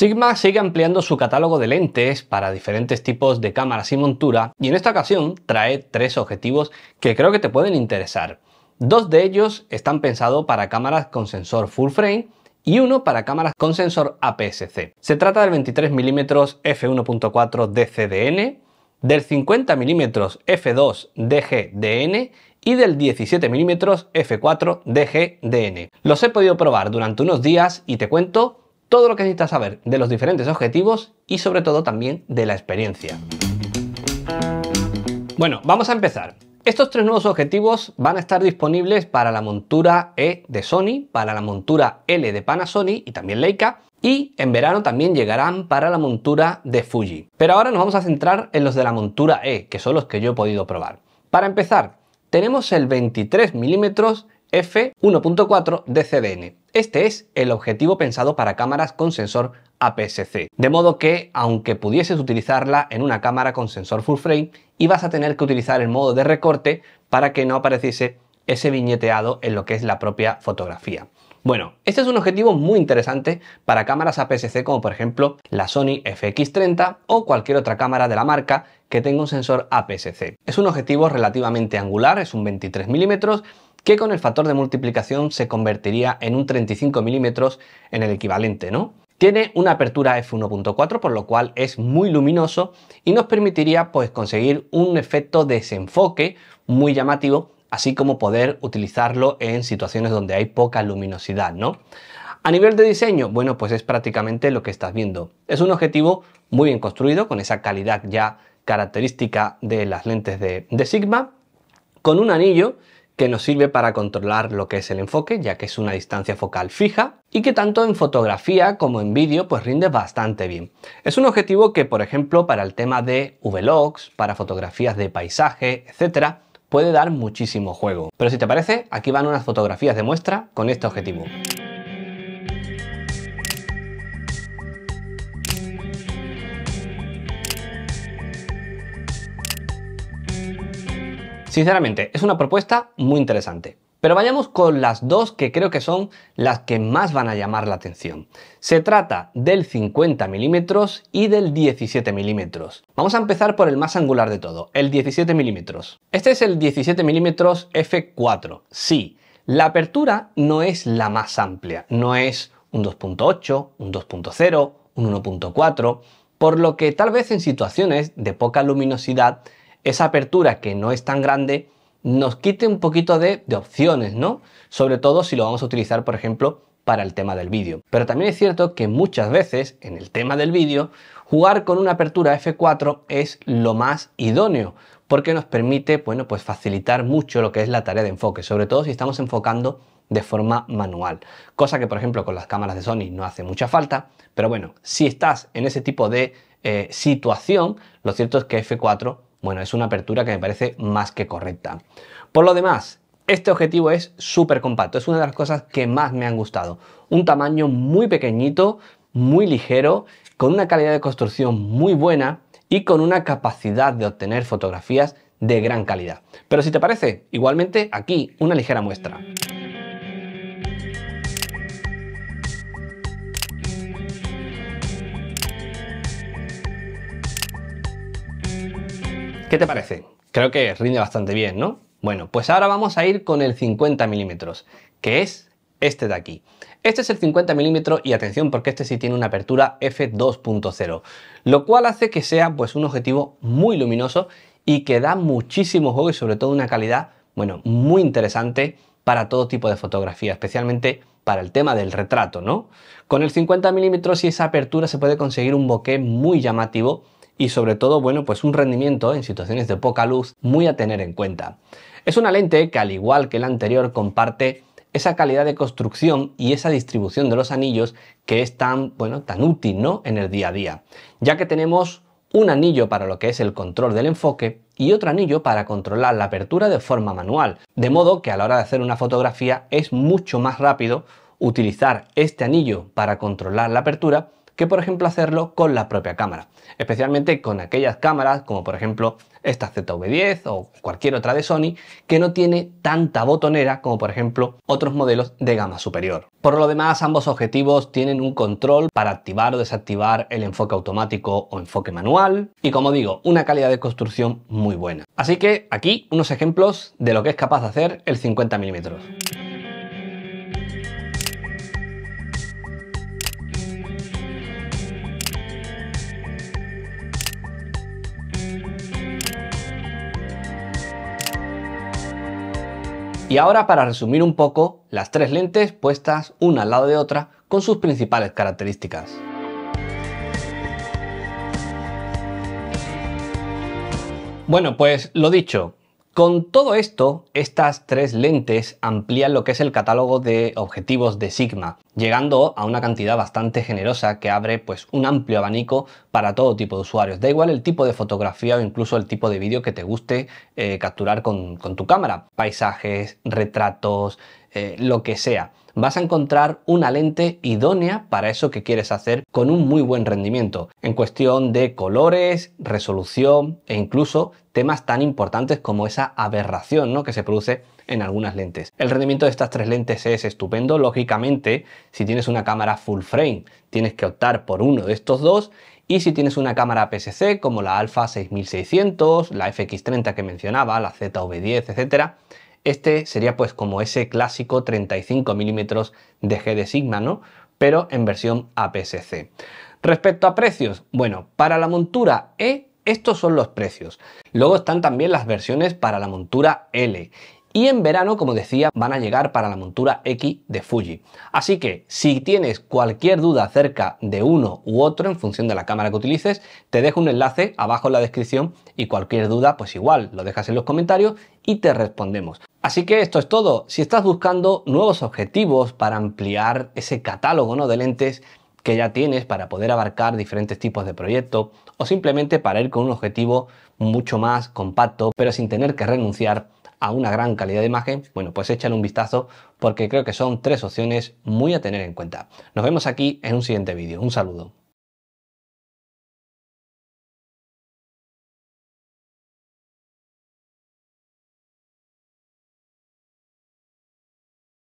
Sigma sigue ampliando su catálogo de lentes para diferentes tipos de cámaras y montura y en esta ocasión trae tres objetivos que creo que te pueden interesar. Dos de ellos están pensados para cámaras con sensor full frame y uno para cámaras con sensor APS-C. Se trata del 23 mm f1.4 DCDN, del 50 mm f2 DGDN y del 17 mm f4 DGDN. Los he podido probar durante unos días y te cuento todo lo que necesitas saber de los diferentes objetivos y sobre todo también de la experiencia. Bueno, vamos a empezar. Estos tres nuevos objetivos van a estar disponibles para la montura E de Sony, para la montura L de Panasonic y también Leica, y en verano también llegarán para la montura de Fuji. Pero ahora nos vamos a centrar en los de la montura E, que son los que yo he podido probar. Para empezar, tenemos el 23 milímetros f1.4 de CDN. Este es el objetivo pensado para cámaras con sensor APS-C. De modo que, aunque pudieses utilizarla en una cámara con sensor full frame, ibas a tener que utilizar el modo de recorte para que no apareciese ese viñeteado en lo que es la propia fotografía. Bueno, este es un objetivo muy interesante para cámaras APS-C como por ejemplo la Sony FX30 o cualquier otra cámara de la marca que tenga un sensor APS-C. Es un objetivo relativamente angular, es un 23 milímetros que con el factor de multiplicación se convertiría en un 35 milímetros en el equivalente, ¿no? Tiene una apertura f1.4 por lo cual es muy luminoso y nos permitiría pues conseguir un efecto desenfoque muy llamativo así como poder utilizarlo en situaciones donde hay poca luminosidad, ¿no? A nivel de diseño, bueno, pues es prácticamente lo que estás viendo. Es un objetivo muy bien construido, con esa calidad ya característica de las lentes de Sigma, con un anillo que nos sirve para controlar lo que es el enfoque, ya que es una distancia focal fija y que tanto en fotografía como en vídeo pues rinde bastante bien. Es un objetivo que, por ejemplo, para el tema de vlogs, para fotografías de paisaje, etcétera, puede dar muchísimo juego. Pero si te parece, aquí van unas fotografías de muestra con este objetivo. Sinceramente, es una propuesta muy interesante. Pero vayamos con las dos que creo que son las que más van a llamar la atención. Se trata del 50 mm y del 17 mm Vamos a empezar por el más angular de todo, el 17 mm Este es el 17 mm f4. Sí, la apertura no es la más amplia, no es un 2.8, un 2.0, un 1.4, por lo que tal vez en situaciones de poca luminosidad esa apertura que no es tan grande nos quite un poquito de, opciones, ¿no? Sobre todo si lo vamos a utilizar, por ejemplo, para el tema del vídeo. Pero también es cierto que muchas veces en el tema del vídeo, jugar con una apertura F4 es lo más idóneo porque nos permite, bueno, pues facilitar mucho lo que es la tarea de enfoque, sobre todo si estamos enfocando de forma manual, cosa que por ejemplo con las cámaras de Sony no hace mucha falta, pero bueno, si estás en ese tipo de eh, situación, lo cierto es que F4 bueno, es una apertura que me parece más que correcta. Por lo demás, este objetivo es súper compacto, es una de las cosas que más me han gustado. Un tamaño muy pequeñito, muy ligero, con una calidad de construcción muy buena y con una capacidad de obtener fotografías de gran calidad. Pero si te parece, igualmente aquí una ligera muestra. ¿Qué te parece? Creo que rinde bastante bien, ¿no? Bueno, pues ahora vamos a ir con el 50 milímetros, que es este de aquí. Este es el 50 mm y atención porque este sí tiene una apertura f2.0, lo cual hace que sea pues un objetivo muy luminoso y que da muchísimo juego y sobre todo una calidad, bueno, muy interesante para todo tipo de fotografía, especialmente para el tema del retrato, ¿no? Con el 50 milímetros y esa apertura se puede conseguir un bokeh muy llamativo y sobre todo, bueno, pues un rendimiento en situaciones de poca luz muy a tener en cuenta. Es una lente que al igual que la anterior comparte esa calidad de construcción y esa distribución de los anillos que es tan, bueno, tan útil, ¿no? En el día a día, ya que tenemos un anillo para lo que es el control del enfoque y otro anillo para controlar la apertura de forma manual, de modo que a la hora de hacer una fotografía es mucho más rápido utilizar este anillo para controlar la apertura que por ejemplo hacerlo con la propia cámara, especialmente con aquellas cámaras como por ejemplo esta ZV10 o cualquier otra de Sony que no tiene tanta botonera como por ejemplo otros modelos de gama superior. Por lo demás ambos objetivos tienen un control para activar o desactivar el enfoque automático o enfoque manual y como digo una calidad de construcción muy buena. Así que aquí unos ejemplos de lo que es capaz de hacer el 50 mm Y ahora para resumir un poco, las tres lentes puestas una al lado de otra con sus principales características. Bueno, pues lo dicho, con todo esto, estas tres lentes amplían lo que es el catálogo de objetivos de Sigma, llegando a una cantidad bastante generosa que abre pues un amplio abanico para todo tipo de usuarios. Da igual el tipo de fotografía o incluso el tipo de vídeo que te guste eh, capturar con tu cámara. Paisajes, retratos, eh, lo que sea. Vas a encontrar una lente idónea para eso que quieres hacer con un muy buen rendimiento, en cuestión de colores, resolución e incluso temas tan importantes como esa aberración ¿no? que se produce en algunas lentes. El rendimiento de estas tres lentes es estupendo, lógicamente si tienes una cámara full frame tienes que optar por uno de estos dos y si tienes una cámara PSC como la Alpha 6600, la FX30 que mencionaba, la ZV10, etcétera, este sería pues como ese clásico 35 milímetros de G de Sigma, ¿no? Pero en versión APS-C. Respecto a precios, bueno, para la montura E estos son los precios. Luego están también las versiones para la montura L y en verano, como decía, van a llegar para la montura X de Fuji. Así que si tienes cualquier duda acerca de uno u otro en función de la cámara que utilices, te dejo un enlace abajo en la descripción y cualquier duda, pues igual, lo dejas en los comentarios y te respondemos. Así que esto es todo. Si estás buscando nuevos objetivos para ampliar ese catálogo ¿no? de lentes, que ya tienes para poder abarcar diferentes tipos de proyectos o simplemente para ir con un objetivo mucho más compacto pero sin tener que renunciar a una gran calidad de imagen, bueno, pues échale un vistazo porque creo que son tres opciones muy a tener en cuenta. Nos vemos aquí en un siguiente vídeo. Un saludo.